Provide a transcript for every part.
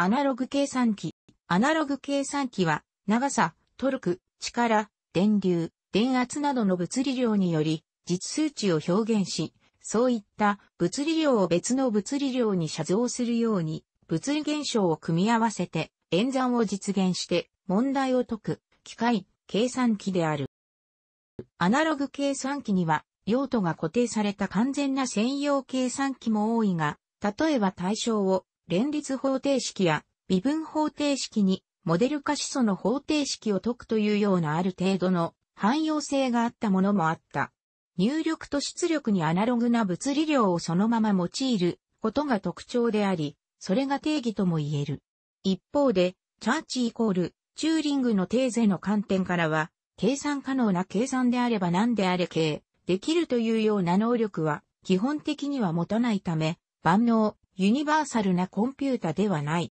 アナログ計算機。アナログ計算機は、長さ、トルク、力、電流、電圧などの物理量により、実数値を表現し、そういった物理量を別の物理量に写像するように、物理現象を組み合わせて、演算を実現して、問題を解く、機械、計算機である。アナログ計算機には、用途が固定された完全な専用計算機も多いが、例えば対象を連立方程式や微分方程式にモデル化始祖の方程式を解くというようなある程度の汎用性があったものもあった。入力と出力にアナログな物理量をそのまま用いることが特徴であり、それが定義とも言える。一方で、チャーチイコール、チューリングのテーゼの観点からは、計算可能な計算であれば何であれ計、できるというような能力は、基本的には持たないため、万能、ユニバーサルなコンピュータではない。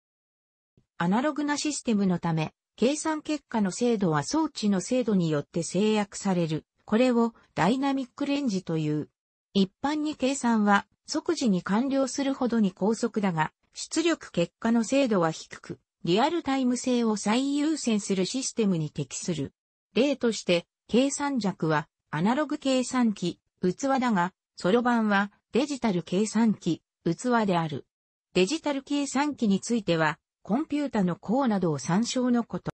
アナログなシステムのため、計算結果の精度は装置の精度によって制約される。これをダイナミックレンジという。一般に計算は即時に完了するほどに高速だが、出力結果の精度は低く、リアルタイム性を最優先するシステムに適する。例として、計算弱はアナログ計算機、器だが、そろばんはデジタル計算機、器である。デジタル計算機については、コンピュータの項などを参照のこと。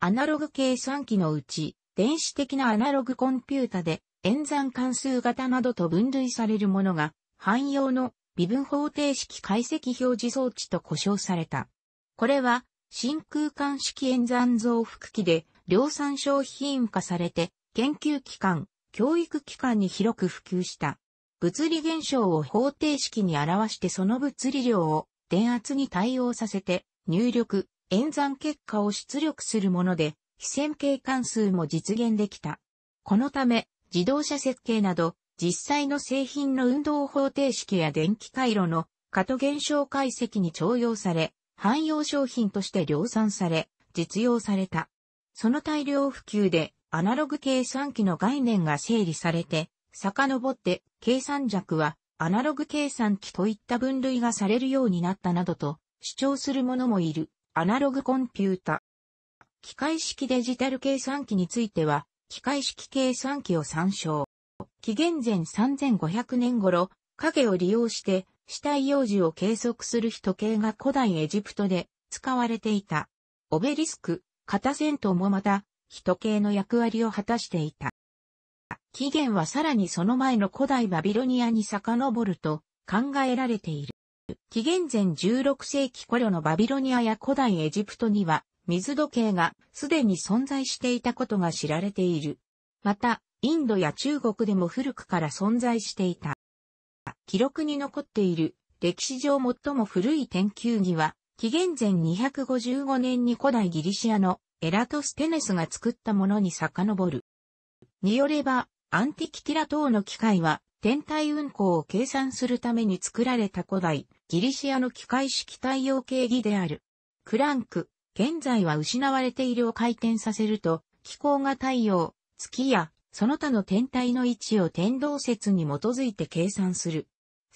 アナログ計算機のうち、電子的なアナログコンピュータで、演算関数型などと分類されるものが、汎用の微分方程式解析表示装置と呼称された。これは、真空管式演算増幅器で、量産商品化されて、研究機関、教育機関に広く普及した。物理現象を方程式に表してその物理量を電圧に対応させて入力、演算結果を出力するもので、非線形関数も実現できた。このため、自動車設計など、実際の製品の運動方程式や電気回路の過渡現象解析に徴用され、汎用商品として量産され、実用された。その大量普及で、アナログ計算機の概念が整理されて、遡って、計算弱は、アナログ計算機といった分類がされるようになったなどと主張する者もいる、アナログコンピュータ。機械式デジタル計算機については、機械式計算機を参照。紀元前3500年頃、影を利用して、死体幼児を計測する人系が古代エジプトで使われていた。オベリスク、カタセントもまた、人系の役割を果たしていた。起源はさらにその前の古代バビロニアに遡ると考えられている。紀元前16世紀頃のバビロニアや古代エジプトには水時計がすでに存在していたことが知られている。また、インドや中国でも古くから存在していた。記録に残っている歴史上最も古い天球儀は、紀元前255年に古代ギリシアのエラトステネスが作ったものに遡る。によれば、アンティキティラ等の機械は、天体運行を計算するために作られた古代、ギリシアの機械式太陽系儀である。クランク、現在は失われているを回転させると、気候が太陽、月や、その他の天体の位置を天動説に基づいて計算する。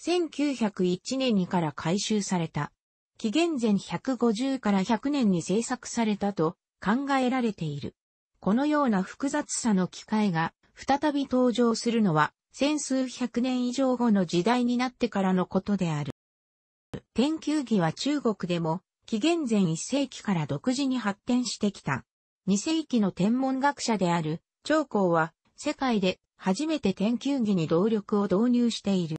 1901年にから回収された。紀元前150から100年に制作されたと考えられている。このような複雑さの機械が再び登場するのは、千数百年以上後の時代になってからのことである。天球儀は中国でも、紀元前1世紀から独自に発展してきた。2世紀の天文学者である、長江は、世界で初めて天球儀に動力を導入している。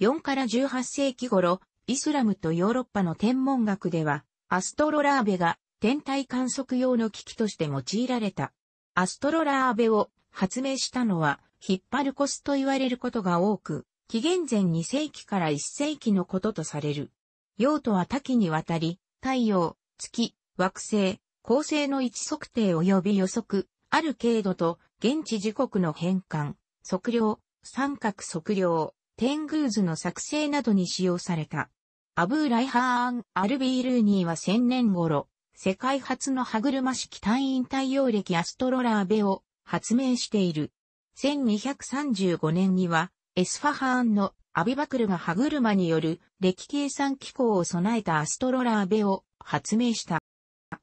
4から18世紀頃、イスラムとヨーロッパの天文学では、アストロラーベが天体観測用の機器として用いられた。アストロラーベを発明したのは、引っ張るコスと言われることが多く、紀元前2世紀から1世紀のこととされる。用途は多岐にわたり、太陽、月、惑星、恒星の位置測定及び予測、ある程度と、現地時刻の変換、測量、三角測量、天宮図の作成などに使用された。アブーライハーン・アルビールーニーは1000年頃、世界初の歯車式単位太陽暦アストロラーベを発明している。1235年には、エスファハーンのアビバクルが歯車による歴計算機構を備えたアストロラーベを発明した。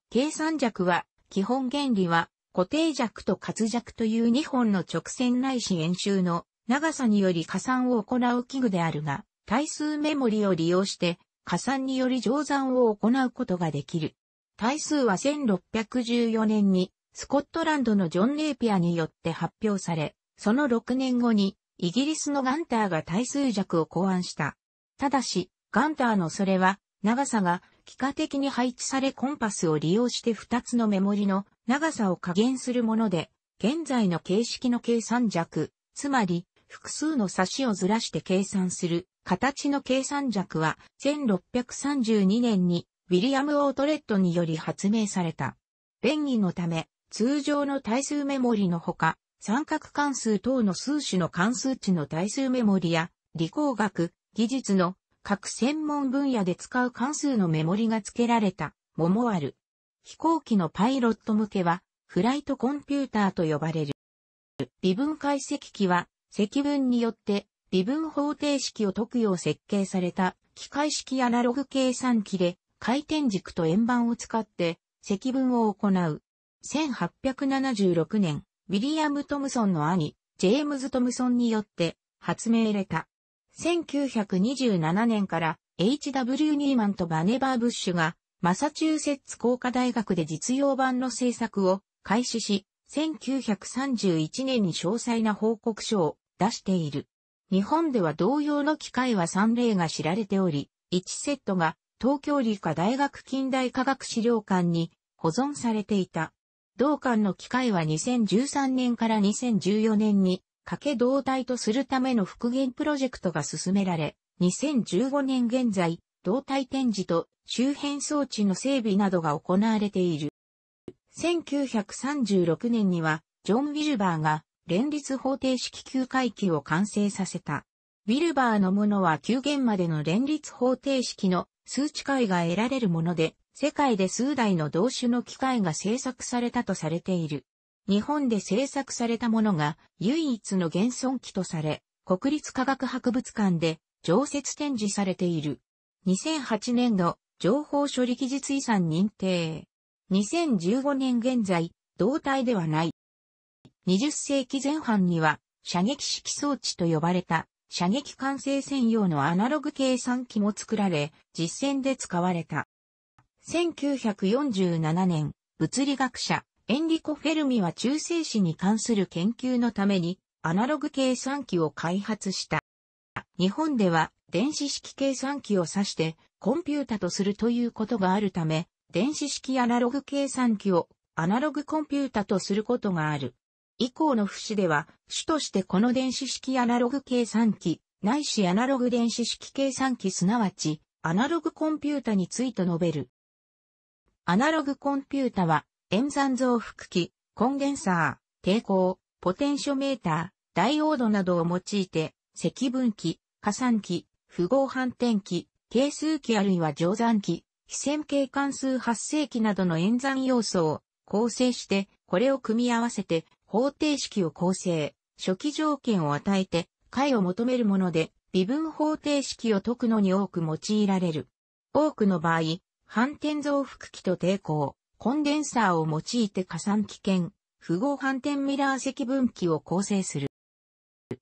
計算尺は、基本原理は、固定尺と活尺という2本の直線内視演円の長さにより加算を行う器具であるが、対数メモリを利用して加算により乗算を行うことができる。対数は1614年にスコットランドのジョン・ネイピアによって発表され、その6年後にイギリスのガンターが対数弱を考案した。ただし、ガンターのそれは長さが幾何的に配置されコンパスを利用して2つのメモリの長さを加減するもので、現在の形式の計算弱、つまり複数の差しをずらして計算する形の計算弱は1632年にウィリアム・オートレットにより発明された。便宜のため、通常の対数メモリのほか、三角関数等の数種の関数値の対数メモリや、理工学、技術の各専門分野で使う関数のメモリが付けられた、ももある。飛行機のパイロット向けは、フライトコンピューターと呼ばれる。微分解析機は、積分によって微分方程式を解くよう設計された機械式アナログ計算機で回転軸と円盤を使って積分を行う。1876年、ウィリアム・トムソンの兄、ジェームズ・トムソンによって発明れた。1927年から H.W. ニーマンとバネバー・ブッシュがマサチューセッツ工科大学で実用版の制作を開始し、1931年に詳細な報告書を出している。日本では同様の機械は3例が知られており、1セットが東京理科大学近代科学資料館に保存されていた。同館の機械は2013年から2014年に、掛け胴体とするための復元プロジェクトが進められ、2015年現在、動体展示と周辺装置の整備などが行われている。1936年には、ジョン・ウィルバーが連立方程式球回帰を完成させた。ウィルバーのものは9弦までの連立方程式の数値解が得られるもので、世界で数台の同種の機械が製作されたとされている。日本で製作されたものが唯一の現存機とされ、国立科学博物館で常設展示されている。2008年度、情報処理技術遺産認定。2015年現在、動体ではない。20世紀前半には、射撃式装置と呼ばれた、射撃管制専用のアナログ計算機も作られ、実戦で使われた。1947年、物理学者、エンリコ・フェルミは中性子に関する研究のために、アナログ計算機を開発した。日本では、電子式計算機を指して、コンピュータとするということがあるため、電子式アナログ計算機をアナログコンピュータとすることがある。以降の節では、主としてこの電子式アナログ計算機、ないしアナログ電子式計算機すなわち、アナログコンピュータについて述べる。アナログコンピュータは、演算増幅器、コンデンサー、抵抗、ポテンショメーター、ダイオードなどを用いて、積分器、加算器、符号反転器、係数器あるいは乗算器、非線形関数発生器などの演算要素を構成して、これを組み合わせて方程式を構成、初期条件を与えて解を求めるもので、微分方程式を解くのに多く用いられる。多くの場合、反転増幅器と抵抗、コンデンサーを用いて加算器険符号反転ミラー積分器を構成する。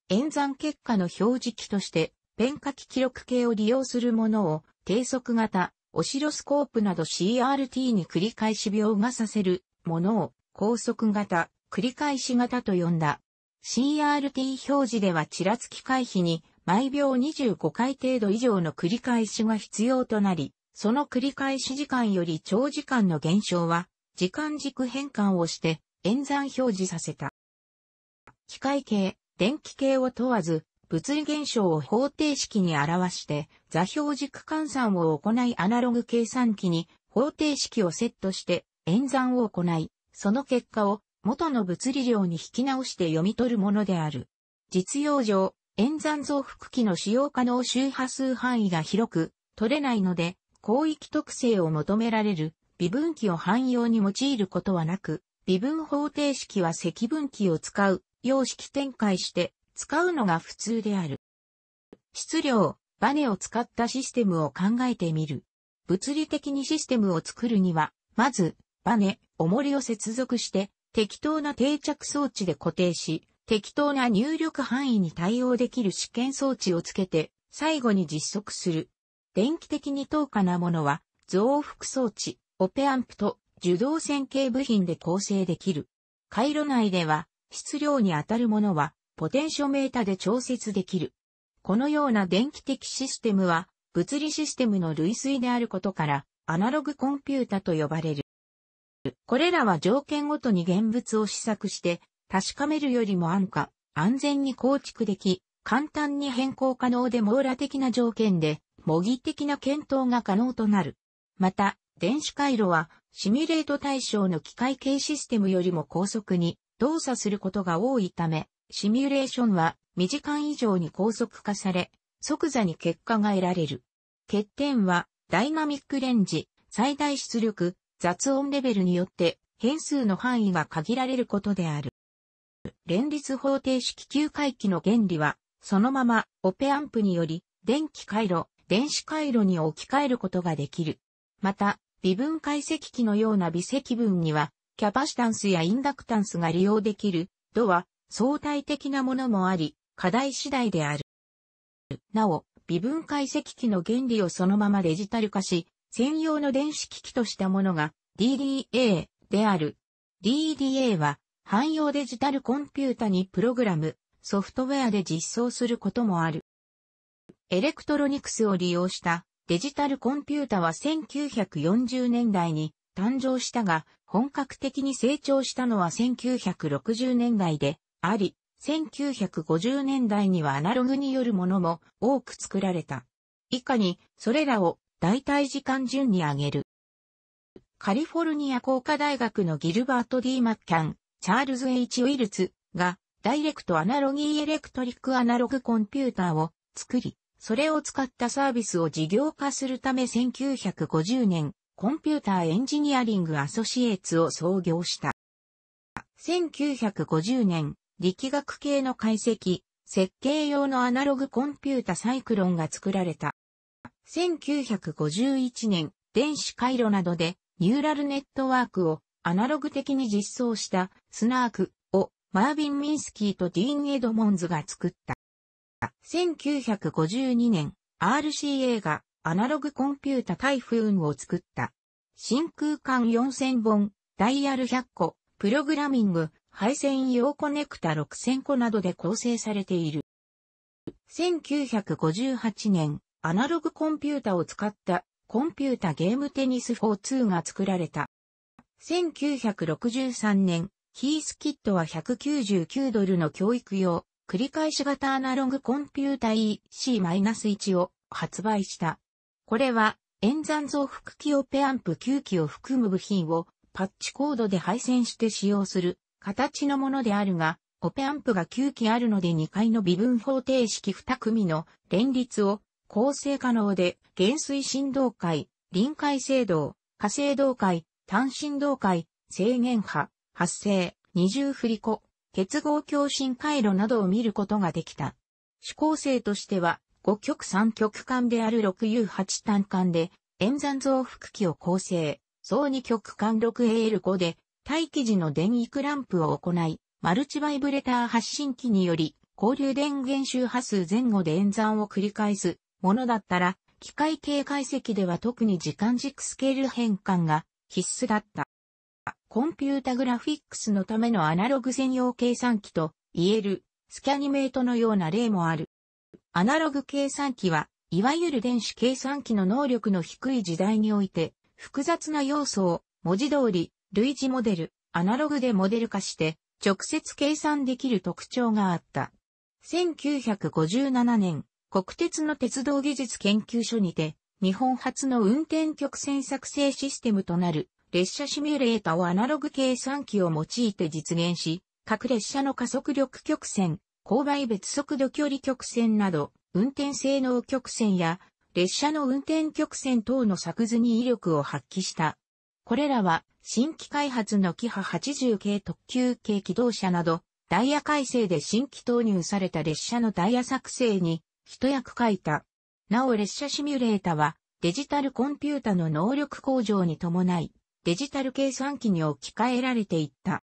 演算結果の表示器として、ペン書き記録系を利用するものを、低速型、オシロスコープなど CRT に繰り返し描画させるものを、高速型、繰り返し型と呼んだ。CRT 表示ではちらつき回避に毎秒25回程度以上の繰り返しが必要となり、その繰り返し時間より長時間の減少は、時間軸変換をして演算表示させた。機械系、電気系を問わず、物理現象を方程式に表して、座標軸換算を行いアナログ計算機に方程式をセットして演算を行い、その結果を元の物理量に引き直して読み取るものである。実用上、演算増幅器の使用可能周波数範囲が広く取れないので、広域特性を求められる微分器を汎用に用いることはなく、微分方程式は積分器を使う、様式展開して使うのが普通である。質量、バネを使ったシステムを考えてみる。物理的にシステムを作るには、まず、バネ、重りを接続して、適当な定着装置で固定し、適当な入力範囲に対応できる試験装置をつけて、最後に実測する。電気的に等価なものは、増幅装置、オペアンプと受動線形部品で構成できる。回路内では、質量に当たるものは、ポテンショメータで調節できる。このような電気的システムは、物理システムの類推であることから、アナログコンピュータと呼ばれる。これらは条件ごとに現物を試作して、確かめるよりも安価、安全に構築でき、簡単に変更可能で網羅的な条件で、模擬的な検討が可能となる。また、電子回路は、シミュレート対象の機械系システムよりも高速に動作することが多いため、シミュレーションは2時間以上に高速化され、即座に結果が得られる。欠点は、ダイナミックレンジ、最大出力、雑音レベルによって変数の範囲が限られることである。連立方程式9回帰の原理は、そのままオペアンプにより電気回路電子回路に置き換えることができる。また、微分解析器のような微積分には、キャパシタンスやインダクタンスが利用できる、度は相対的なものもあり、課題次第である。なお、微分解析器の原理をそのままデジタル化し、専用の電子機器としたものが DDA である。DDA は汎用デジタルコンピュータにプログラム、ソフトウェアで実装することもある。エレクトロニクスを利用したデジタルコンピュータは1940年代に誕生したが、本格的に成長したのは1960年代であり、1950年代にはアナログによるものも多く作られた。以下に、それらを代替時間順に挙げる。カリフォルニア工科大学のギルバート・ D・ マッキャン、チャールズ・ H・ ウィルツが、ダイレクトアナロギーエレクトリックアナログコンピューターを作り、それを使ったサービスを事業化するため1950年、コンピューターエンジニアリングアソシエーツを創業した。1950年、力学系の解析、設計用のアナログコンピュータサイクロンが作られた。1951年、電子回路などでニューラルネットワークをアナログ的に実装したスナークをマービン・ミンスキーとディーン・エドモンズが作った。1952年、RCA がアナログコンピュータタイフーンを作った。真空管4000本、ダイヤル100個、プログラミング、配線用コネクタ6000個などで構成されている。1958年、アナログコンピュータを使ったコンピュータゲームテニス42が作られた。1963年、ヒースキットは199ドルの教育用繰り返し型アナログコンピュータ EC-1 を発売した。これは、演算増幅器オペアンプ9機を含む部品をパッチコードで配線して使用する形のものであるが、オペアンプが9機あるので2階の微分方程式2組の連立を構成可能で、減衰振動階、臨界制動、火星動階、単振動階、制限波、発生、二重振り子、結合共振回路などを見ることができた。主構性としては、5極3極間である 6U8 単管で、演算増幅器を構成、総2極間 6AL5 で、待機時の電域ランプを行い、マルチバイブレター発信機により、交流電源周波数前後で演算を繰り返すものだったら、機械系解析では特に時間軸スケール変換が必須だった。コンピュータグラフィックスのためのアナログ専用計算機と言えるスキャニメートのような例もある。アナログ計算機は、いわゆる電子計算機の能力の低い時代において、複雑な要素を文字通り類似モデル、アナログでモデル化して直接計算できる特徴があった。1957年、国鉄の鉄道技術研究所にて、日本初の運転曲線作成システムとなる列車シミュレータをアナログ計算機を用いて実現し、各列車の加速力曲線、勾配別速度距離曲線など、運転性能曲線や、列車の運転曲線等の作図に威力を発揮した。これらは、新規開発のキハ80系特急系機動車など、ダイヤ改正で新規投入された列車のダイヤ作成に、一役書いた。なお列車シミュレータは、デジタルコンピュータの能力向上に伴い、デジタル計算機に置き換えられていった。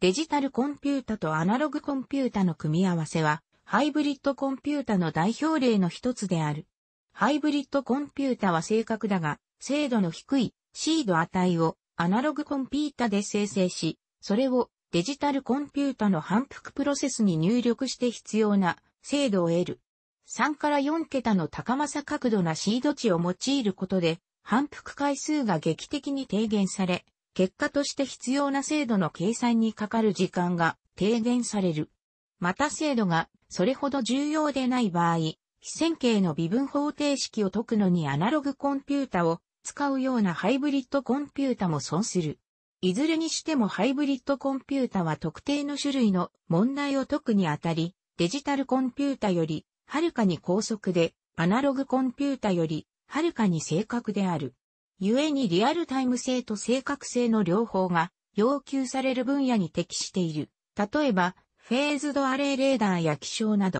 デジタルコンピュータとアナログコンピュータの組み合わせは、ハイブリッドコンピュータの代表例の一つである。ハイブリッドコンピュータは正確だが、精度の低いシード値をアナログコンピュータで生成し、それをデジタルコンピュータの反復プロセスに入力して必要な精度を得る。3から4桁の高まさ角度なシード値を用いることで反復回数が劇的に低減され、結果として必要な精度の計算にかかる時間が低減される。また精度がそれほど重要でない場合、非線形の微分方程式を解くのにアナログコンピュータを使うようなハイブリッドコンピュータも損する。いずれにしてもハイブリッドコンピュータは特定の種類の問題を解くにあたり、デジタルコンピュータよりはるかに高速でアナログコンピュータよりはるかに正確である。故にリアルタイム性と正確性の両方が要求される分野に適している。例えば、フェーズドアレイレーダーや気象など、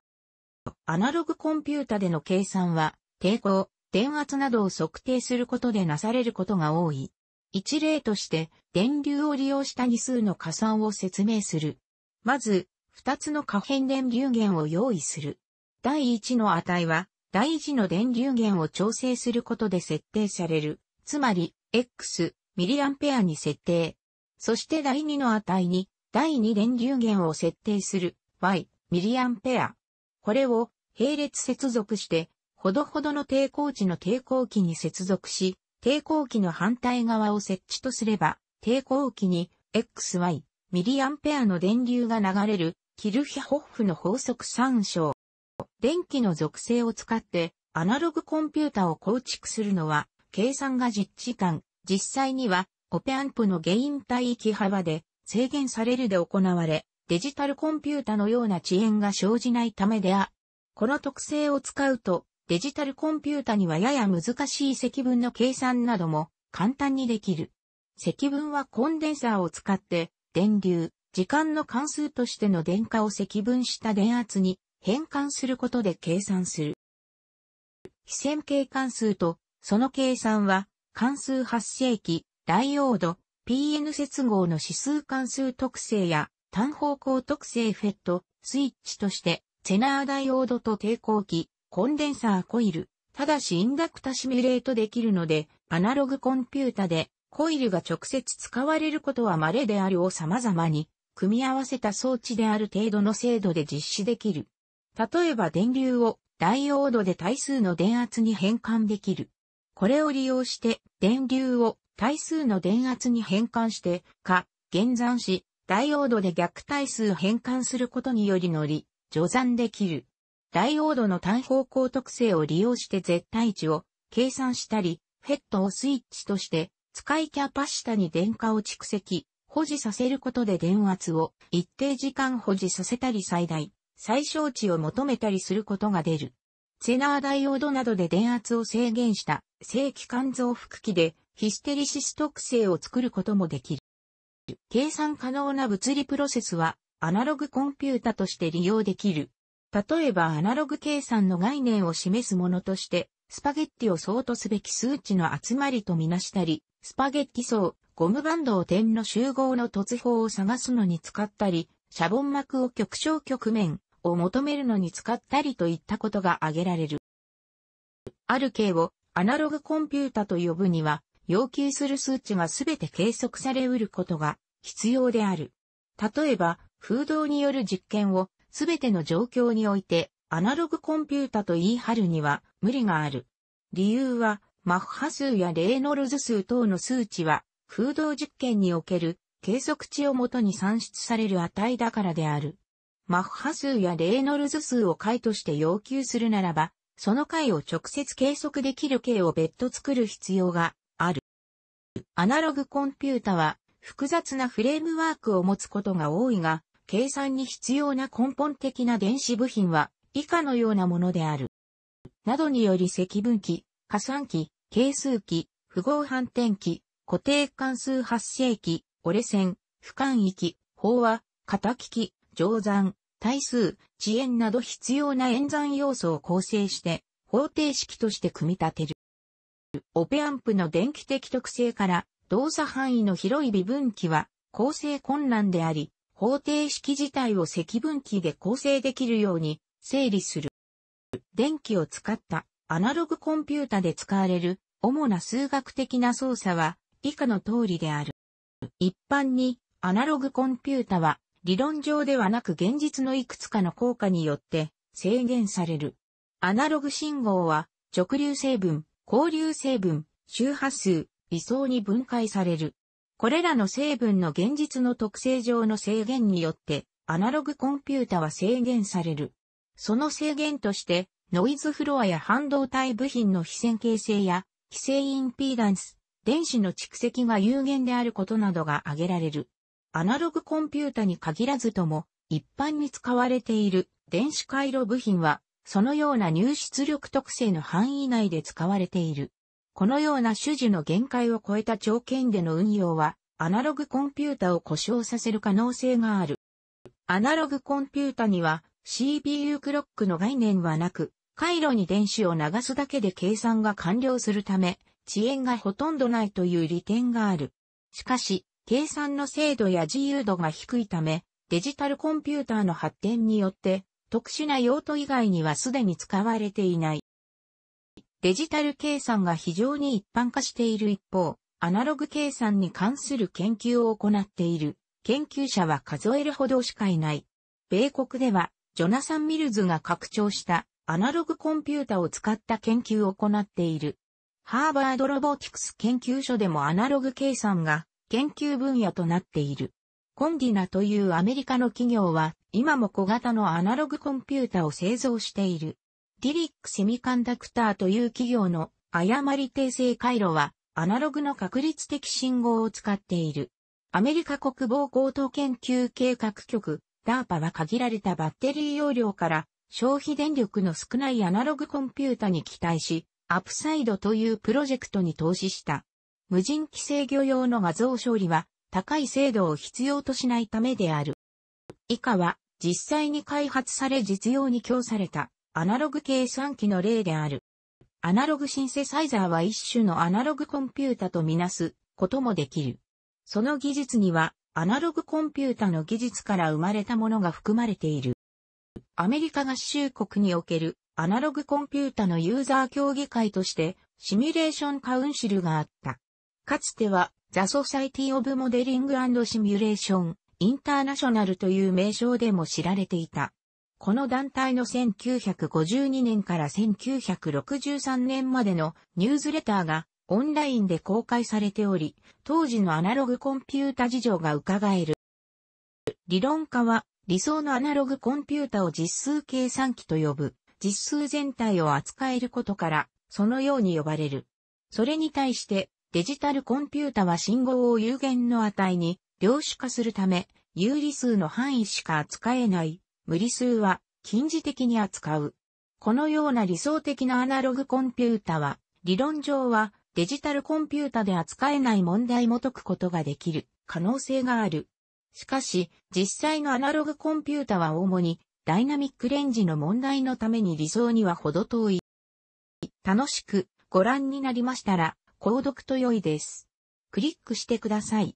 アナログコンピュータでの計算は、抵抗、電圧などを測定することでなされることが多い。一例として、電流を利用した二数の加算を説明する。まず、二つの可変電流源を用意する。第一の値は、第一の電流源を調整することで設定される。つまり、X、ミリアンペアに設定。そして第二の値に、第二電流源を設定する、Y、ミリアンペア。これを、並列接続して、ほどほどの抵抗値の抵抗器に接続し、抵抗器の反対側を設置とすれば、抵抗器に XY ミリアンペアの電流が流れるキルヒホッフの法則参照。電気の属性を使ってアナログコンピュータを構築するのは計算が実時間、実際にはオペアンプのゲイン帯域幅で制限されるで行われ、デジタルコンピュータのような遅延が生じないためであ。この特性を使うと、デジタルコンピュータにはやや難しい積分の計算なども簡単にできる。積分はコンデンサーを使って、電流、時間の関数としての電荷を積分した電圧に変換することで計算する。非線形関数と、その計算は、関数発生器、ダイオード、PN 接合の指数関数特性や、単方向特性フェット、スイッチとして、セナーダイオードと抵抗器、コンデンサーコイル、ただしインダクタシミュレートできるので、アナログコンピュータで、コイルが直接使われることは稀であるを様々に、組み合わせた装置である程度の精度で実施できる。例えば電流をダイオードで対数の電圧に変換できる。これを利用して電流を対数の電圧に変換して、か、減算し、ダイオードで逆対数変換することにより乗り、除算できる。ダイオードの単方向特性を利用して絶対値を計算したり、フェットをスイッチとして使いキャパシタに電荷を蓄積、保持させることで電圧を一定時間保持させたり最大最小値を求めたりすることが出る。セナーダイオードなどで電圧を制限した正規肝臓腹器でヒステリシス特性を作ることもできる。計算可能な物理プロセスはアナログコンピュータとして利用できる。例えばアナログ計算の概念を示すものとして、スパゲッティを相当すべき数値の集まりとみなしたり、スパゲッティ層、ゴムバンドを点の集合の突法を探すのに使ったり、シャボン膜を極小局面、を求めるのに使ったりといったことが挙げられる。ある形をアナログコンピュータと呼ぶには、要求する数値がすべて計測されうることが必要である。例えば、風洞による実験をすべての状況においてアナログコンピュータと言い張るには無理がある。理由は、マッハ数やレーノルズ数等の数値は、風洞実験における計測値をもとに算出される値だからである。マッハ数やレーノルズ数を解として要求するならば、その解を直接計測できる形を別途作る必要がある。アナログコンピュータは複雑なフレームワークを持つことが多いが、計算に必要な根本的な電子部品は以下のようなものである。などにより積分器、加算器、係数器、符号反転器、固定関数発生器、折れ線、俯瞰域、飽和、型機器、乗算、対数、遅延など必要な演算要素を構成して、方程式として組み立てる。オペアンプの電気的特性から動作範囲の広い微分岐は構成困難であり、方程式自体を積分岐で構成できるように整理する。電気を使ったアナログコンピュータで使われる主な数学的な操作は以下の通りである。一般にアナログコンピュータは理論上ではなく現実のいくつかの効果によって制限される。アナログ信号は直流成分、交流成分、周波数、位相に分解される。これらの成分の現実の特性上の制限によってアナログコンピュータは制限される。その制限としてノイズフロアや半導体部品の非線形性や非線インピーダンス、電子の蓄積が有限であることなどが挙げられる。アナログコンピュータに限らずとも、一般に使われている電子回路部品は、そのような入出力特性の範囲内で使われている。このような種子の限界を超えた条件での運用は、アナログコンピュータを故障させる可能性がある。アナログコンピュータには CPU クロックの概念はなく、回路に電子を流すだけで計算が完了するため、遅延がほとんどないという利点がある。しかし、計算の精度や自由度が低いため、デジタルコンピューターの発展によって、特殊な用途以外にはすでに使われていない。デジタル計算が非常に一般化している一方、アナログ計算に関する研究を行っている研究者は数えるほどしかいない。米国では、ジョナサン・ミルズが拡張したアナログコンピュータを使った研究を行っている。ハーバードロボティクス研究所でもアナログ計算が研究分野となっている。コンディナというアメリカの企業は、今も小型のアナログコンピュータを製造している。ディリックセミカンダクターという企業の誤り訂正回路は、アナログの確率的信号を使っている。アメリカ国防高等研究計画局、DARPA は限られたバッテリー容量から消費電力の少ないアナログコンピュータに期待し、アップサイドというプロジェクトに投資した。無人規制御用の画像処理は高い精度を必要としないためである。以下は実際に開発され実用に供されたアナログ計算機の例である。アナログシンセサイザーは一種のアナログコンピュータとみなすこともできる。その技術にはアナログコンピュータの技術から生まれたものが含まれている。アメリカ合衆国におけるアナログコンピュータのユーザー協議会としてシミュレーションカウンシルがあった。かつては、ザ・ソサイティ・オブ・モデリング・シミュレーション・インターナショナルという名称でも知られていた。この団体の1952年から1963年までのニューズレターがオンラインで公開されており、当時のアナログコンピュータ事情が伺える。理論家は理想のアナログコンピュータを実数計算機と呼ぶ、実数全体を扱えることから、そのように呼ばれる。それに対してデジタルコンピュータは信号を有限の値に量子化するため、有理数の範囲しか扱えない、無理数は近似的に扱う。このような理想的なアナログコンピュータは、理論上はデジタルコンピュータで扱えない問題も解くことができる可能性がある。しかし、実際のアナログコンピュータは主にダイナミックレンジの問題のために理想には程遠い。楽しくご覧になりましたら、購読と良いです。クリックしてください。